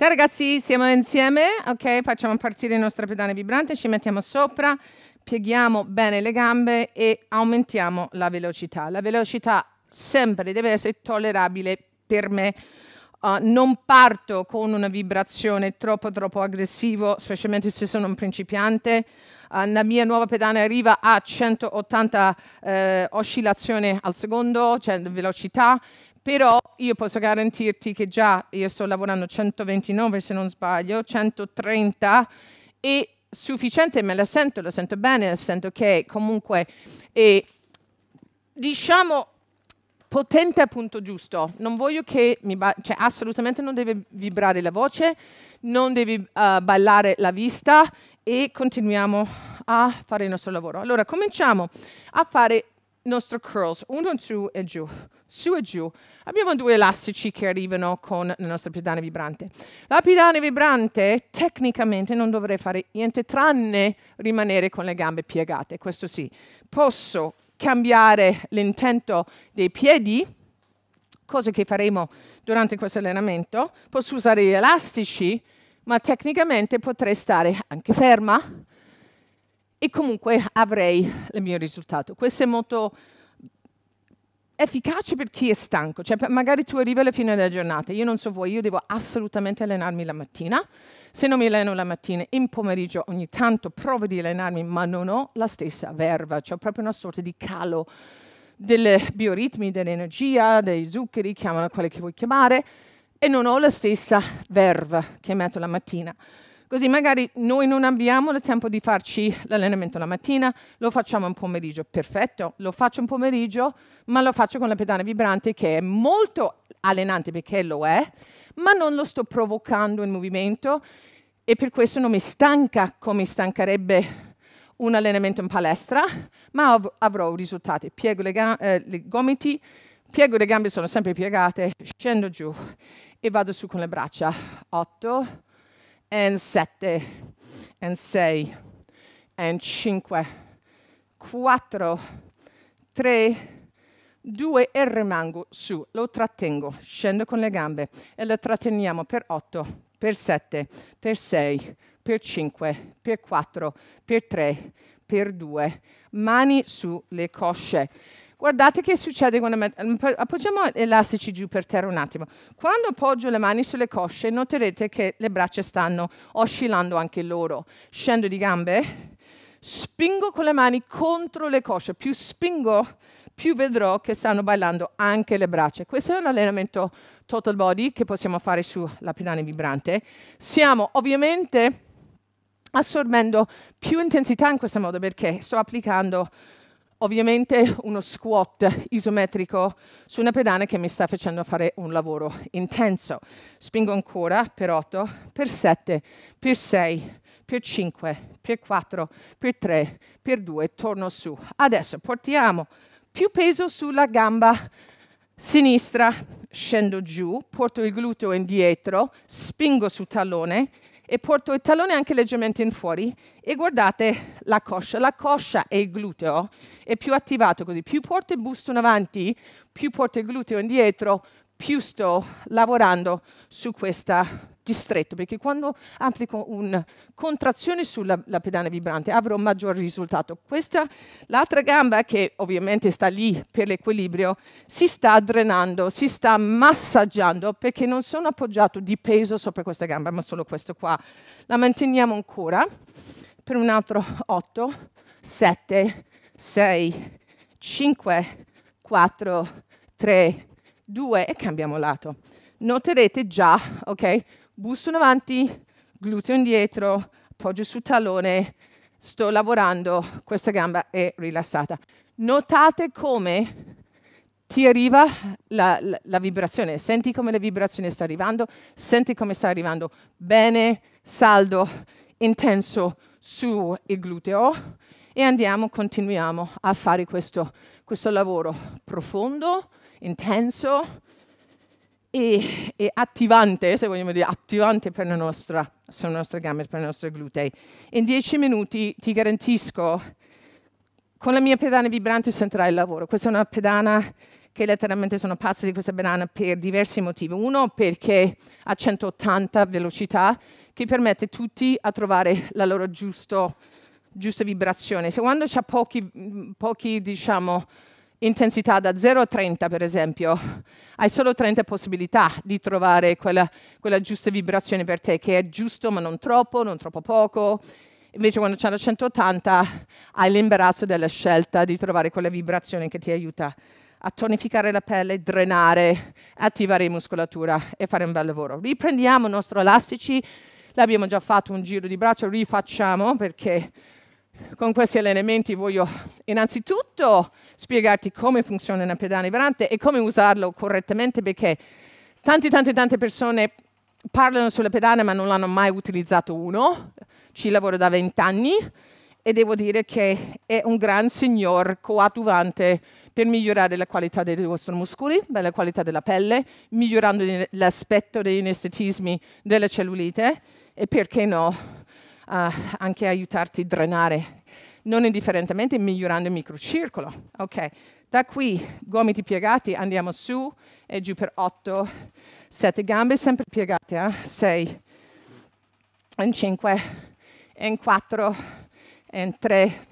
Ciao ragazzi, siamo insieme, ok? Facciamo partire il nostro pedane vibrante, ci mettiamo sopra, pieghiamo bene le gambe e aumentiamo la velocità. La velocità sempre deve essere tollerabile per me. Uh, non parto con una vibrazione troppo troppo aggressiva, specialmente se sono un principiante. Uh, la mia nuova pedana arriva a 180 uh, eh, oscillazioni al secondo, cioè velocità, però io posso garantirti che già io sto lavorando 129 se non sbaglio, 130 e sufficiente me la sento, lo sento bene, sento che comunque è, diciamo potente al punto giusto. Non voglio che mi cioè assolutamente non deve vibrare la voce, non devi uh, eh, ballare la vista e continuiamo a fare il nostro lavoro. Allora cominciamo a fare nostro curls, uno in su e giù, su e giù. Abbiamo due elastici che arrivano con la nostra pedana vibrante. La pedana vibrante tecnicamente non dovrei fare niente tranne rimanere con le gambe piegate, questo sì. Posso cambiare l'intento dei piedi, cosa che faremo durante questo allenamento. Posso usare gli elastici, ma tecnicamente potrei stare anche ferma e comunque avrei il mio risultato. Questo è molto efficace per chi è stanco, cioè magari tu arrivi alla fine della giornata, io non so voi, io devo assolutamente allenarmi la mattina, se non mi alleno la mattina, in pomeriggio ogni tanto provo di allenarmi, ma non ho la stessa verba, c'è cioè proprio una sorta di calo dei bioritmi, dell'energia, dei zuccheri, chiamano quelli che vuoi chiamare, e non ho la stessa verba che metto la mattina. Così magari noi non abbiamo il tempo di farci l'allenamento la mattina, lo facciamo un pomeriggio, perfetto, lo faccio un pomeriggio, ma lo faccio con la pedana vibrante che è molto allenante perché lo è, ma non lo sto provocando in movimento e per questo non mi stanca come stancherebbe un allenamento in palestra, ma av avrò risultati. Piego le, eh, le gomiti, piego le gambe sono sempre piegate, scendo giù e vado su con le braccia. 8, e sette, e sei, e cinque, quattro, tre, due, e rimango su, lo trattengo, scendo con le gambe e lo tratteniamo per otto, per sette, per sei, per cinque, per quattro, per tre, per due, mani sulle cosce. Guardate che succede quando metto, mm, appoggiamo elastici giù per terra un attimo. Quando appoggio le mani sulle cosce, noterete che le braccia stanno oscillando anche loro. Scendo di gambe, spingo con le mani contro le cosce. Più spingo, più vedrò che stanno ballando anche le braccia. Questo è un allenamento total body che possiamo fare sulla pedana vibrante. Siamo ovviamente assorbendo più intensità in questo modo perché sto applicando ovviamente uno squat isometrico su una pedana che mi sta facendo fare un lavoro intenso. Spingo ancora per 8, per 7, per 6, per 5, per 4, per 3, per 2, torno su. Adesso portiamo più peso sulla gamba sinistra, scendo giù, porto il gluteo indietro, spingo sul tallone, e porto il tallone anche leggermente in fuori e guardate la coscia. La coscia e il gluteo è più attivato così. Più porto il busto in avanti, più porto il gluteo indietro, più sto lavorando su questa più stretto, perché quando applico una contrazione sulla pedana vibrante avrò un maggior risultato. Questa, l'altra gamba che ovviamente sta lì per l'equilibrio, si sta drenando, si sta massaggiando perché non sono appoggiato di peso sopra questa gamba, ma solo questo qua. La manteniamo ancora per un altro 8, 7, 6, 5, 4, 3, 2 e cambiamo lato. Noterete già, ok, busto in avanti, gluteo indietro, appoggio sul tallone, sto lavorando, questa gamba è rilassata. Notate come ti arriva la, la, la, vibrazione, senti come la vibrazione sta arrivando, senti come sta arrivando bene, saldo, intenso sul gluteo e andiamo, continuiamo a fare questo, questo lavoro profondo, intenso, e, e attivante, se vogliamo dire, attivante per la nostra, sulle nostre gambe, per i nostri glutei. In dieci minuti ti garantisco, con la mia pedana vibrante sentirai il lavoro. Questa è una pedana che letteralmente sono pazza di questa pedana per diversi motivi. Uno perché ha 180 velocità, che permette a tutti a trovare la loro giusto, giusta vibrazione. Se quando c'è pochi, pochi diciamo, intensità da 0 a 30, per esempio, hai solo 30 possibilità di trovare quella, quella giusta vibrazione per te, che è giusto ma non troppo, non troppo poco. Invece quando c'è la 180 hai l'imbarazzo della scelta di trovare quella vibrazione che ti aiuta a tonificare la pelle, drenare, attivare muscolatura e fare un bel lavoro. Riprendiamo il nostro elastici, l'abbiamo già fatto un giro di braccio, rifacciamo perché con questi allenamenti voglio innanzitutto spiegarti come funziona una pedana vibrante e come usarlo correttamente perché tante, tante, tante persone parlano sulle pedane ma non l'hanno mai utilizzato uno. Ci lavoro da 20 anni e devo dire che è un gran signor coadiuvante per migliorare la qualità dei vostri muscoli, la qualità della pelle, migliorando l'aspetto degli anestetismi della cellulite e perché no, uh, anche aiutarti a drenare non indifferentemente migliorando il microcircolo. Ok, Da qui, gomiti piegati, andiamo su e giù per 8, 7 gambe, sempre piegate, eh? 6, in 5, in 4, in 3,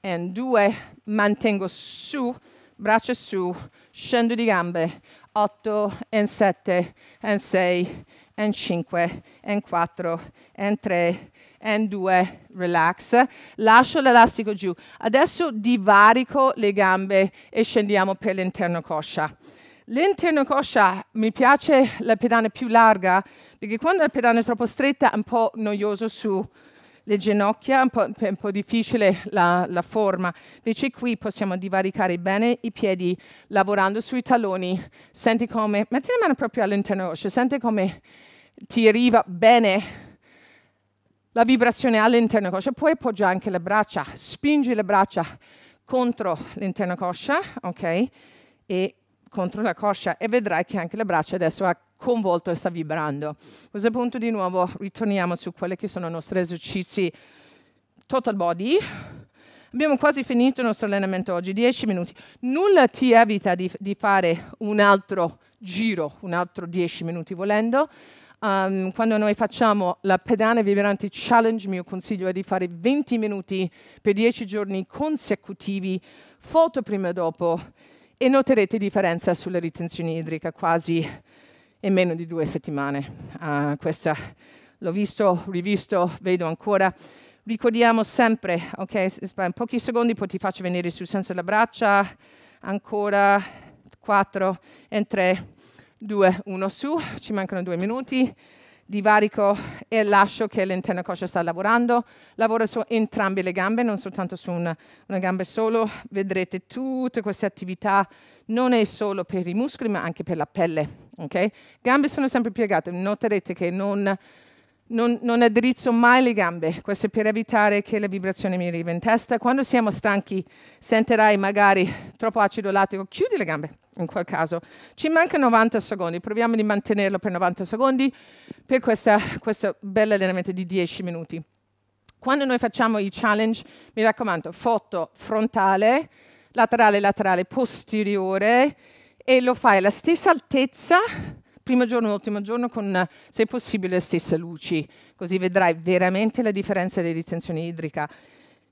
in 2, mantengo su, braccia su, scendo di gambe, 8, in 7, in 6, in 5, in 4, in 3, N2, relax, lascio l'elastico giù. Adesso divarico le gambe e scendiamo per l'interno coscia. L'interno coscia mi piace la pedana più larga perché quando la pedana è troppo stretta è un po' noioso sulle ginocchia, un po', è un po' difficile la, la forma. Invece qui possiamo divaricare bene i piedi lavorando sui talloni. Senti come, metti la mano proprio all'interno coscia, senti come ti arriva bene la vibrazione all'interno coscia, poi appoggia anche le braccia, spingi le braccia contro l'interno coscia, ok? E contro la coscia e vedrai che anche le braccia adesso ha convolto e sta vibrando. A questo punto di nuovo ritorniamo su quelli che sono i nostri esercizi total body. Abbiamo quasi finito il nostro allenamento oggi, 10 minuti. Nulla ti evita di, di fare un altro giro, un altro 10 minuti volendo um, quando noi facciamo la pedana vibrante challenge, mio consiglio è di fare 20 minuti per 10 giorni consecutivi, foto prima e dopo, e noterete differenza sulla ritenzione idrica quasi in meno di due settimane. Uh, questa l'ho visto, rivisto, vedo ancora. Ricordiamo sempre, ok, in pochi secondi poi ti faccio venire sul senso le braccia, ancora quattro, in tre, 2, 1 su, ci mancano due minuti, divarico e lascio che l'interno coscia sta lavorando, lavoro su entrambe le gambe, non soltanto su una, una gamba solo, vedrete tutte queste attività, non è solo per i muscoli ma anche per la pelle, ok? Gambe sono sempre piegate, noterete che non non, non addrizzo mai le gambe, questo è per evitare che la vibrazione mi arrivi in testa. Quando siamo stanchi sentirai magari troppo acido lattico, chiudi le gambe in quel caso. Ci mancano 90 secondi, proviamo di mantenerlo per 90 secondi per questo bel allenamento di 10 minuti. Quando noi facciamo i challenge, mi raccomando, foto frontale, laterale, laterale, posteriore e lo fai alla stessa altezza primo giorno e ultimo giorno con, se possibile, le stesse luci, così vedrai veramente la differenza di ritenzione idrica.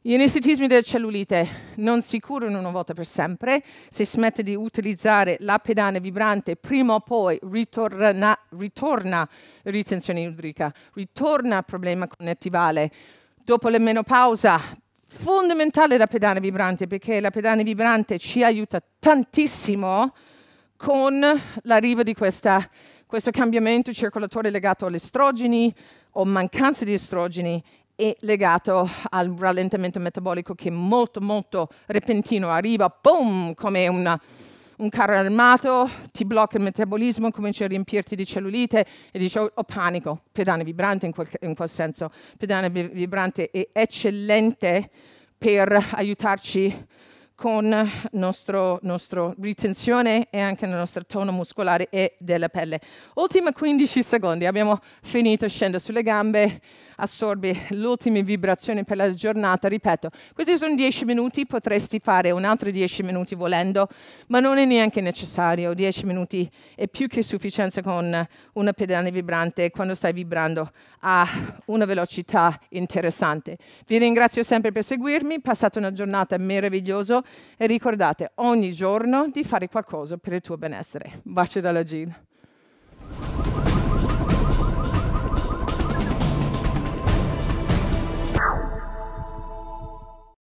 Gli anestetismi della cellulite non si curano una volta per sempre, se smette di utilizzare la pedana vibrante prima o poi ritorna, ritorna ritenzione idrica, ritorna problema connettivale. Dopo la menopausa, fondamentale la pedana vibrante perché la pedana vibrante ci aiuta tantissimo con l'arrivo di questa, questo cambiamento circolatore legato agli estrogeni o mancanza di estrogeni e legato al rallentamento metabolico che è molto molto repentino, arriva boom come una, un carro armato, ti blocca il metabolismo, comincia a riempirti di cellulite e dici oh, ho oh, oh, panico, pedane vibrante in quel, in quel senso, pedane vibrante è eccellente per aiutarci a con la nostro ritenzione e anche il nostro tono muscolare e della pelle. Ultimi 15 secondi, abbiamo finito, scendo sulle gambe, assorbi le ultime vibrazioni per la giornata. Ripeto, questi sono 10 minuti, potresti fare un altro 10 minuti volendo, ma non è neanche necessario. 10 minuti è più che sufficienza con una pedana vibrante quando stai vibrando a una velocità interessante. Vi ringrazio sempre per seguirmi, passate una giornata meravigliosa e ricordate ogni giorno di fare qualcosa per il tuo benessere. Bacio dalla Gina.